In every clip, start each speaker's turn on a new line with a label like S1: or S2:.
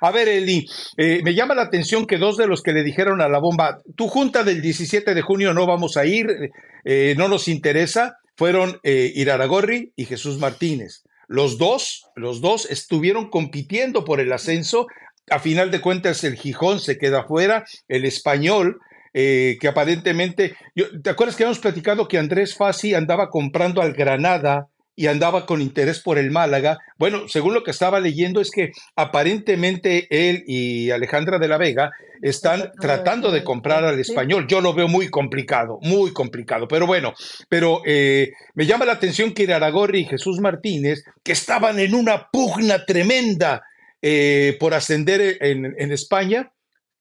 S1: A ver, Eli, eh, me llama la atención que dos de los que le dijeron a la bomba, tu junta del 17 de junio no vamos a ir, eh, no nos interesa, fueron eh, Iraragorri y Jesús Martínez. Los dos, los dos estuvieron compitiendo por el ascenso. A final de cuentas, el Gijón se queda fuera, el español, que aparentemente. ¿Te acuerdas que habíamos platicado que Andrés Fassi andaba comprando al Granada y andaba con interés por el Málaga. Bueno, según lo que estaba leyendo es que aparentemente él y Alejandra de la Vega están tratando de comprar al español. Yo lo veo muy complicado, muy complicado. Pero bueno, pero eh, me llama la atención que Iraragorri y Jesús Martínez, que estaban en una pugna tremenda eh, por ascender en España,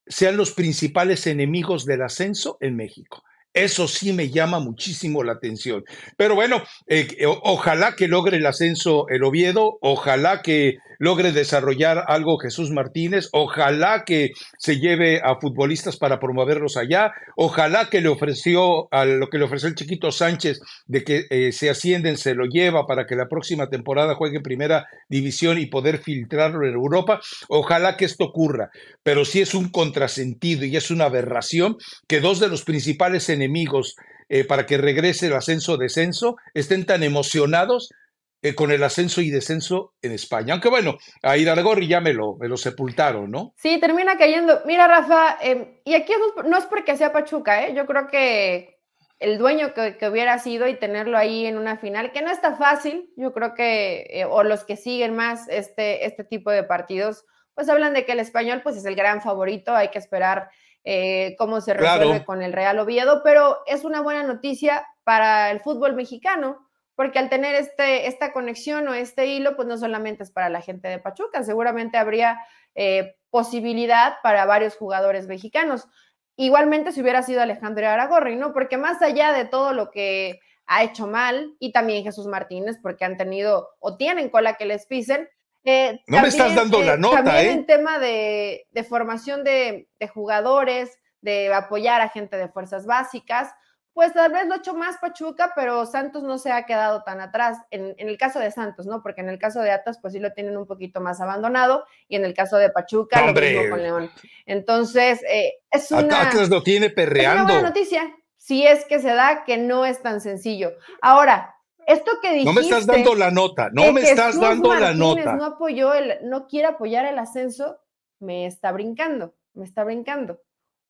S1: sean los principales enemigos del ascenso en México. Eso sí me llama muchísimo la atención. Pero bueno, eh, eh, ojalá que logre el ascenso el Oviedo, ojalá que logre desarrollar algo Jesús Martínez, ojalá que se lleve a futbolistas para promoverlos allá, ojalá que le ofreció a lo que le ofreció el chiquito Sánchez de que eh, se ascienden, se lo lleva para que la próxima temporada juegue en primera división y poder filtrarlo en Europa, ojalá que esto ocurra. Pero sí es un contrasentido y es una aberración que dos de los principales en enemigos eh, para que regrese el ascenso-descenso estén tan emocionados eh, con el ascenso y descenso en España. Aunque bueno, a Hidalgo ya me lo, lo sepultaron, ¿no?
S2: Sí, termina cayendo. Mira, Rafa, em, y aquí no es porque sea Pachuca, ¿eh? Yo creo que el dueño que, hubiera sido y tenerlo ahí en una final, que no está fácil, yo creo que, eh, o los que siguen más este, este tipo de partidos, pues hablan de que el español pues es el gran favorito, hay que esperar eh, cómo se resuelve con el Real Oviedo, pero es una buena noticia para el fútbol mexicano, porque al tener este, esta conexión o este hilo, pues no solamente es para la gente de Pachuca, seguramente habría eh, posibilidad para varios jugadores mexicanos. Igualmente si hubiera sido Alejandro Aragorri, ¿no? Porque más allá de todo lo que ha hecho mal, y también Jesús Martínez, porque han tenido o tienen cola que les pisen, eh, no me estás dando la eh, nota, también ¿eh? en tema de, formación de, jugadores, de apoyar a gente de fuerzas básicas, pues tal vez lo ha hecho más Pachuca, pero Santos no se ha quedado tan atrás, en, el caso de Santos, ¿no? Porque en el caso de Atlas, pues sí lo tienen un poquito más abandonado, y en el caso de Pachuca, lo mismo con León. Entonces, eh, es Atlas
S1: lo tiene perreando. Es una buena
S2: noticia, si es que se da, que no es tan sencillo. Ahora, esto que dijiste. No me estás dando la nota, no eh, me estás dando la nota. No apoyó no quiere apoyar el ascenso, me está brincando, me está brincando.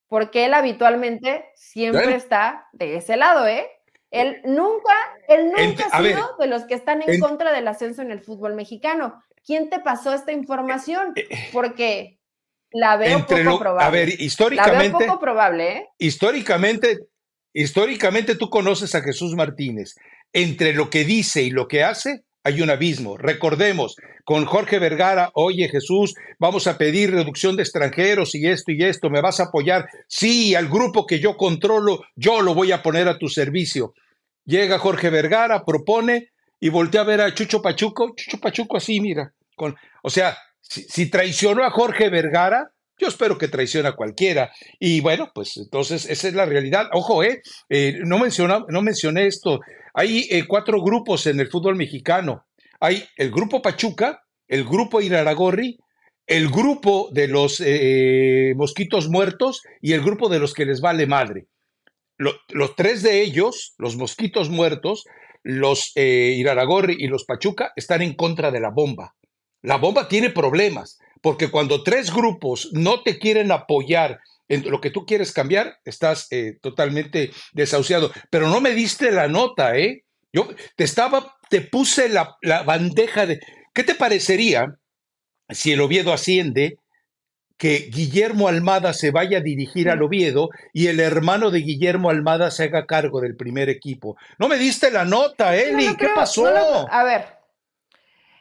S2: Porque él habitualmente siempre está de ese lado, ¿eh? Él nunca, él nunca ha sido de los que están en contra del ascenso en el fútbol mexicano. ¿Quién te pasó esta eh, información? Eh, Porque la veo poco probable.
S1: A ver, históricamente. La veo poco
S2: probable, ¿eh?
S1: Históricamente, históricamente tú conoces a Jesús Martínez entre lo que dice y lo que hace hay un abismo. Recordemos, con Jorge Vergara, oye Jesús, vamos a pedir reducción de extranjeros y esto y esto, me vas a apoyar. Sí, al grupo que yo controlo, yo lo voy a poner a tu servicio. Llega Jorge Vergara, propone y voltea a ver a Chucho Pachuco. Chucho Pachuco así, mira. Con, o sea, si, traicionó a Jorge Vergara, yo espero que traicione a cualquiera. Y bueno, pues entonces esa es la realidad. Ojo, eh, eh no, no mencioné esto. Hay eh, cuatro grupos en el fútbol mexicano. Hay el grupo Pachuca, el grupo Iraragorri, el grupo de los eh, eh, mosquitos muertos y el grupo de los que les vale madre. los tres de ellos, los mosquitos muertos, los Iraragorri y los Pachuca, están en contra de la bomba. La bomba tiene problemas, porque cuando tres grupos no te quieren apoyar lo que tú quieres cambiar, estás eh, totalmente desahuciado. Pero no me diste la nota, ¿eh? Yo te estaba, te puse la, bandeja de... ¿Qué te parecería si el Oviedo asciende? que Guillermo Almada se vaya a dirigir al Oviedo y el hermano de Guillermo Almada se haga cargo del primer equipo. No me diste la nota, Eli, ¿eh? ¿qué pasó? a
S2: ver,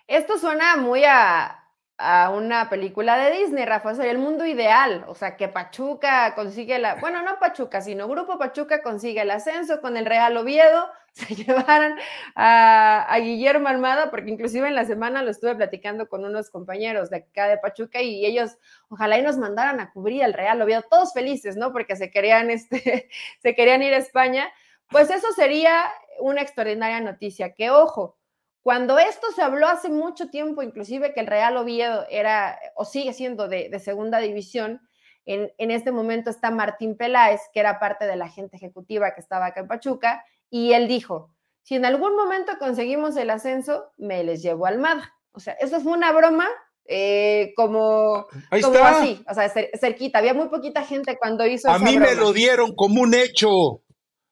S2: esto suena muy a, a una película de Disney, Rafa, sería el mundo ideal, o sea, que Pachuca consigue la, bueno, no Pachuca, sino Grupo Pachuca consigue el ascenso con el Real Oviedo, se llevaran a, Guillermo Almada, porque inclusive en la semana lo estuve platicando con unos compañeros de acá de Pachuca y ellos, ojalá y nos mandaran a cubrir el Real Oviedo, todos felices, ¿no? Porque se querían, este, se querían ir a España, pues eso sería una extraordinaria noticia, que ojo, cuando esto se habló hace mucho tiempo, inclusive que el Real Oviedo era o sigue siendo de, segunda división, en, este momento está Martín Peláez, que era parte de la gente ejecutiva que estaba acá en Pachuca, y él dijo, si en algún momento conseguimos el ascenso, me les llevo al MAD. O sea, eso fue una broma eh, como, como así, o sea, cerquita. Había muy poquita gente cuando hizo A mí me lo
S1: dieron como un hecho.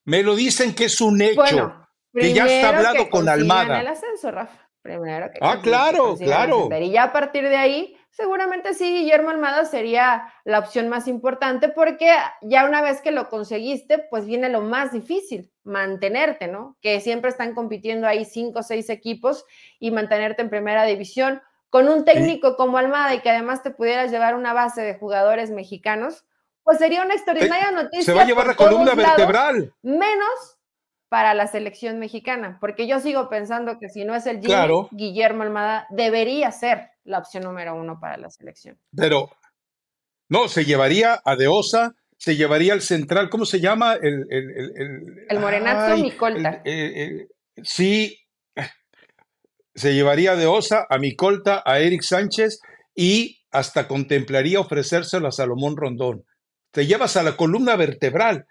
S1: Me lo dicen que es un hecho. Bueno, que ya está hablado con Almada. el
S2: ascenso, Rafa. Primero que ah, claro, claro. Y ya a partir de ahí, seguramente sí, Guillermo Almada sería la opción más importante porque ya una vez que lo conseguiste, pues viene lo más difícil, mantenerte, ¿no? Que siempre están compitiendo ahí cinco o seis equipos y mantenerte en primera división con un técnico como Almada y que además te pudieras llevar una base de jugadores mexicanos, pues sería una eh, extraordinaria noticia. Se va a llevar la columna vertebral. menos para la selección mexicana, porque yo sigo pensando que si no es el Jimmy, Guillermo Almada debería ser la opción número uno para la selección.
S1: Pero no, se llevaría a Deosa, se llevaría al central, ¿cómo se llama? El, el,
S2: Morenazo Micolta.
S1: sí, se llevaría a Deosa, a Micolta, a Eric Sánchez y hasta contemplaría ofrecérselo a Salomón Rondón. Te llevas a la columna vertebral,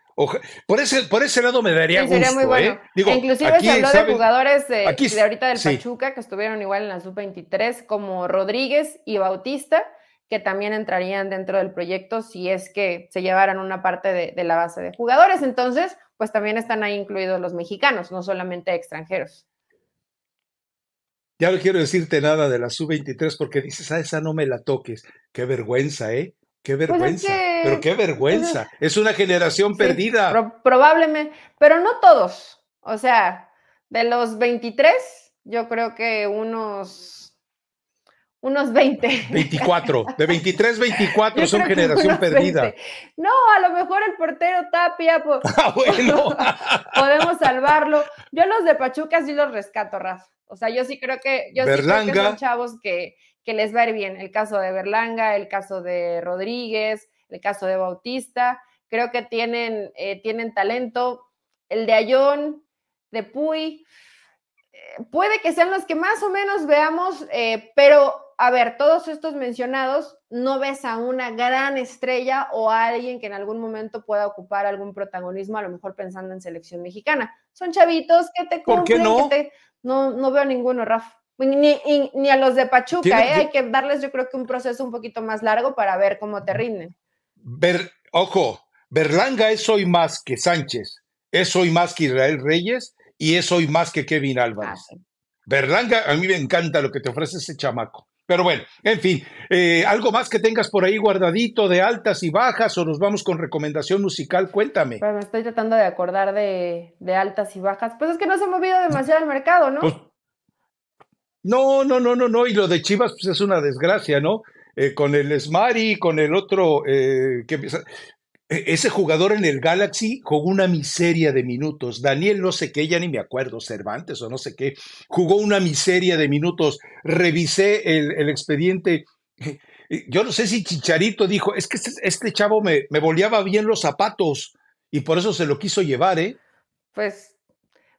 S1: por, ese, por ese lado me daría gusto. ¿eh? Inclusive se habló de
S2: jugadores eh, de, ahorita del Pachuca que estuvieron igual en la sub-23 como Rodríguez y Bautista que también entrarían dentro del proyecto si es que se llevaran una parte de, la base de jugadores. Entonces, pues también están ahí incluidos los mexicanos, no solamente extranjeros.
S1: Ya no quiero decirte nada de la sub-23 porque dices, a ah, esa no me la toques. Qué vergüenza, ¿eh? Qué pues vergüenza, pero qué vergüenza. es, una generación perdida.
S2: probablemente, pero no todos. O sea, de los 23, yo creo que unos unos 20.
S1: 24, de 23, 24 son generación perdida.
S2: No, a lo mejor el portero Tapia, ah,
S1: bueno.
S2: podemos salvarlo. Yo los de Pachuca sí los rescato, Rafa. O sea, yo sí creo que, yo sí creo que son chavos que, que les va a ir bien. El caso de Berlanga, el caso de Rodríguez, el caso de Bautista, creo que tienen, eh, tienen talento. El de Ayón, de Puy, eh, puede que sean los que más o menos veamos, eh, pero a ver, todos estos mencionados, no ves a una gran estrella o a alguien que en algún momento pueda ocupar algún protagonismo, a lo mejor pensando en selección mexicana. Son chavitos que te te... no, no veo ninguno, Rafa ni, ni, a los de Pachuca, ¿eh? hay que darles yo creo que un proceso un poquito más largo para ver cómo te rinden.
S1: ojo, Berlanga es hoy más que Sánchez, es hoy más que Israel Reyes y es hoy más que Kevin Álvarez. Ah, Berlanga, a mí me encanta lo que te ofrece ese chamaco. Pero bueno, en fin, eh, algo más que tengas por ahí guardadito de altas y bajas o nos vamos con recomendación musical, cuéntame.
S2: Pues me estoy tratando de acordar de, de altas y bajas. Pues es que no se ha movido demasiado el mercado, ¿no? Pues
S1: no, no, no, no, no. Y lo de Chivas pues, es una desgracia, ¿no? Eh, con el Smari, con el otro eh, que e, ese jugador en el Galaxy jugó una miseria de minutos. Daniel no sé qué, ya ni me acuerdo, Cervantes o no sé qué, jugó una miseria de minutos. Revisé el, expediente. Yo no sé si Chicharito dijo, es que este, este, chavo me, me boleaba bien los zapatos y por eso se lo quiso llevar, ¿eh?
S2: Pues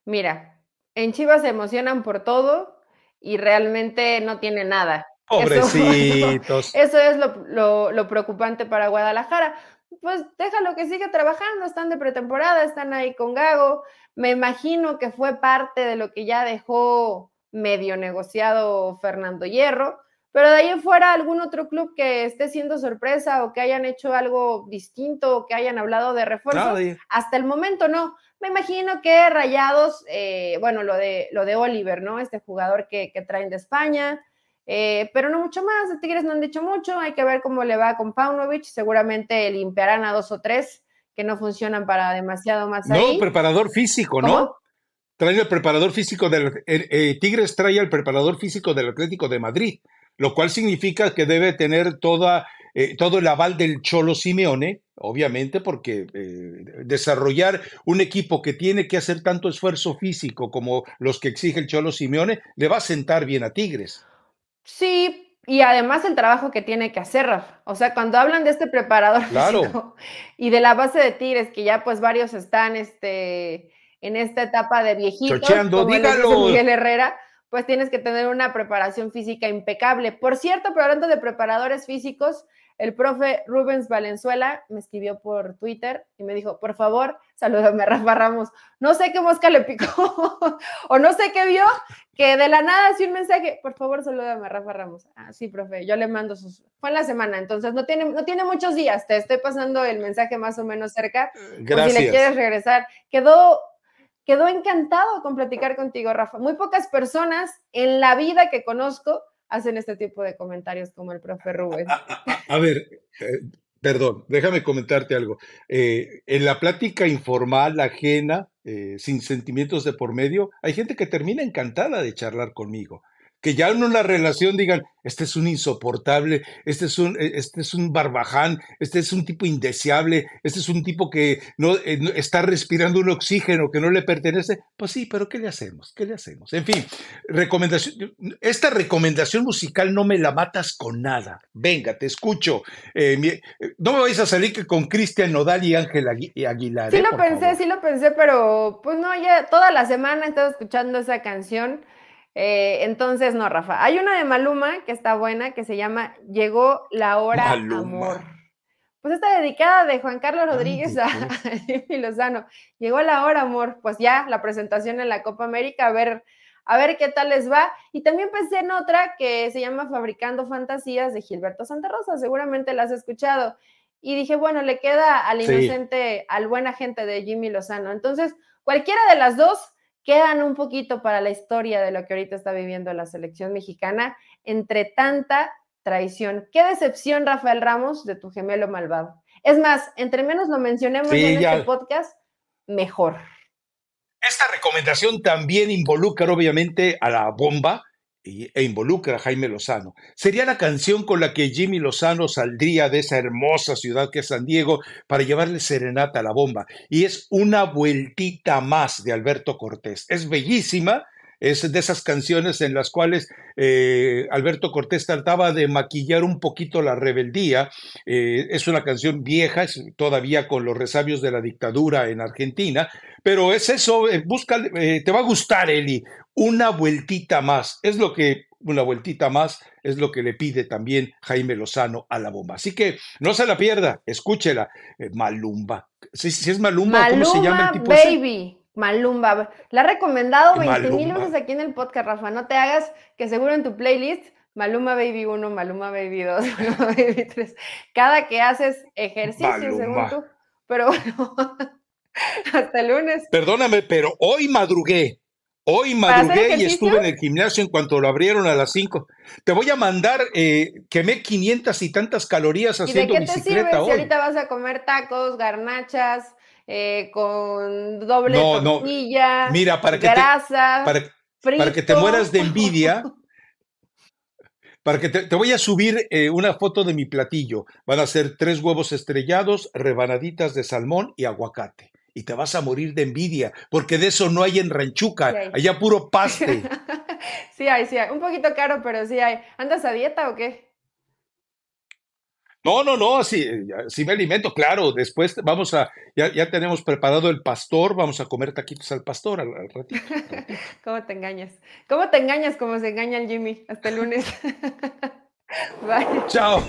S2: mira, en Chivas se emocionan por todo, y realmente no tiene nada. Pobrecitos. Eso, es lo, preocupante para Guadalajara. Pues déjalo que siga trabajando, están de pretemporada, están ahí con Gago. Me imagino que fue parte de lo que ya dejó medio negociado Fernando Hierro, pero de ahí fuera algún otro club que esté siendo sorpresa o que hayan hecho algo distinto o que hayan hablado de refuerzo, hasta el momento no me imagino que Rayados, eh, bueno, lo de, lo de Oliver, ¿no? Este jugador que, traen de España, eh, pero no mucho más. Tigres no han dicho mucho, hay que ver cómo le va con Paunovic. Seguramente limpiarán a dos o tres que no funcionan para demasiado más. No,
S1: preparador físico, ¿no? Trae el preparador físico del. Eh, Tigres trae al preparador físico del Atlético de Madrid, lo cual significa que debe tener toda eh, todo el aval del Cholo Simeone, obviamente, porque eh, desarrollar un equipo que tiene que hacer tanto esfuerzo físico como los que exige el Cholo Simeone, le va a sentar bien a Tigres.
S2: Sí, y además el trabajo que tiene que hacer, O sea, cuando hablan de este preparador físico y de la base de Tigres, que ya pues varios están este, en esta etapa de viejitos, Miguel Herrera, pues tienes que tener una preparación física impecable. Por cierto, pero hablando de preparadores físicos, el profe Rubens Valenzuela me escribió por Twitter y me dijo, por favor, salúdame a Rafa Ramos. No sé qué mosca le picó o no sé qué vio, que de la nada así un mensaje, por favor, salúdame a Rafa Ramos. Ah, sí, profe, yo le mando sus... Fue en la semana, entonces no tiene, no tiene muchos días, te estoy pasando el mensaje más o menos cerca. Gracias. si le quieres regresar, quedó quedó encantado con platicar contigo, Rafa. Muy pocas personas en la vida que conozco hacen este tipo de comentarios como el profe Rubén.
S1: A, ver, eh, perdón, déjame comentarte algo. Eh, en la plática informal, ajena, eh, sin sentimientos de por medio, hay gente que termina encantada de charlar conmigo que ya en una relación digan, este es un insoportable, este es un, eh, este es un barbaján, este es un tipo indeseable, este es un tipo que eh, no está respirando un oxígeno que no le pertenece. Pues sí, pero ¿qué le hacemos? ¿Qué le hacemos? En fin, recomendación, esta recomendación musical no me la matas con nada. Venga, te escucho. Eh, no me vais a salir que con Cristian Nodal y Ángel Aguilar. Sí lo pensé,
S2: sí lo pensé, pero pues no, ya toda la semana he estado escuchando esa canción. Eh, entonces, no, Rafa. Hay una de Maluma que está buena, que se llama Llegó la hora amor. Pues está dedicada de Juan Carlos Rodríguez a Jimmy Lozano. Llegó la hora, amor. Pues ya, la presentación en la Copa América, a ver, a ver qué tal les va. Y también pensé en otra que se llama Fabricando Fantasías de Gilberto Santa Rosa, seguramente la has escuchado. Y dije, bueno, le queda al inocente, al buen agente de Jimmy Lozano. Entonces, cualquiera de las dos, quedan un poquito para la historia de lo que ahorita está viviendo la selección mexicana entre tanta traición. Qué decepción, Rafael Ramos, de tu gemelo malvado. Es más, entre menos lo mencionemos en el este podcast, mejor.
S1: Esta recomendación también involucra obviamente a la bomba, e involucra a Jaime Lozano. Sería la canción con la que Jimmy Lozano saldría de esa hermosa ciudad que es San Diego para llevarle serenata a la bomba. Y es una vueltita más de Alberto Cortés. Es bellísima. Es de esas canciones en las cuales eh, Alberto Cortés trataba de maquillar un poquito la rebeldía. Eh, es una canción vieja, todavía con los resabios de la dictadura en Argentina, pero es eso, eh, busca, eh, te va a gustar, Eli, una vueltita más. Es lo que, una vueltita más, es lo que le pide también Jaime Lozano a la bomba. Así que no se la pierda, escúchela. Eh, Malumba. Si, ¿Sí, sí es Malumba, Maluma, ¿cómo se llama el tipo? Baby.
S2: Malumba. La ha recomendado 20 mil veces aquí en el podcast, Rafa. No te hagas que seguro en tu playlist Maluma Baby 1, Maluma Baby 2, Maluma Baby 3. Cada que haces ejercicio, según tú. Pero bueno. Hasta el lunes.
S1: Perdóname, pero hoy madrugué. Hoy madrugué y estuve en el gimnasio en cuanto lo abrieron a las 5. Te voy a mandar, eh, quemé 500 y tantas calorías haciendo bicicleta hoy. qué te sirve si ahorita
S2: vas a comer tacos, garnachas, eh, con doble no, tortilla, Mira, para que te, para, que te mueras
S1: de envidia, para que te, voy a subir eh, una foto de mi platillo. Van a ser tres huevos estrellados, rebanaditas de salmón y aguacate y te vas a morir de envidia, porque de eso no hay en Ranchuca, allá puro paste.
S2: sí hay, sí hay. Un poquito caro, pero sí hay. ¿Andas a dieta o qué?
S1: No, no, no, sí, me alimento, claro. Después vamos a, ya, tenemos preparado el pastor, vamos a comer taquitos al pastor al, ratito.
S2: ¿Cómo te engañas? ¿Cómo te engañas como se engaña el Jimmy? Hasta el lunes.
S1: Bye. Chao.